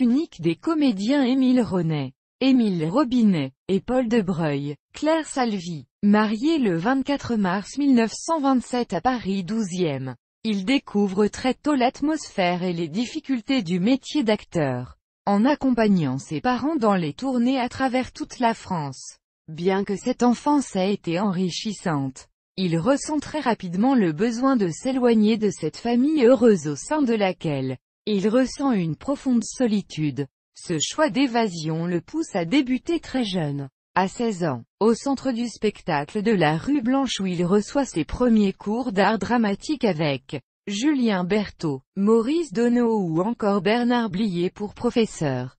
unique des comédiens Émile Ronet, Émile Robinet, et Paul Debreuil, Claire Salvi. Marié le 24 mars 1927 à Paris 12e, il découvre très tôt l'atmosphère et les difficultés du métier d'acteur, en accompagnant ses parents dans les tournées à travers toute la France. Bien que cette enfance ait été enrichissante, il ressent très rapidement le besoin de s'éloigner de cette famille heureuse au sein de laquelle il ressent une profonde solitude. Ce choix d'évasion le pousse à débuter très jeune. À 16 ans, au centre du spectacle de la rue Blanche où il reçoit ses premiers cours d'art dramatique avec Julien Berthaud, Maurice Donneau ou encore Bernard Blier pour professeur.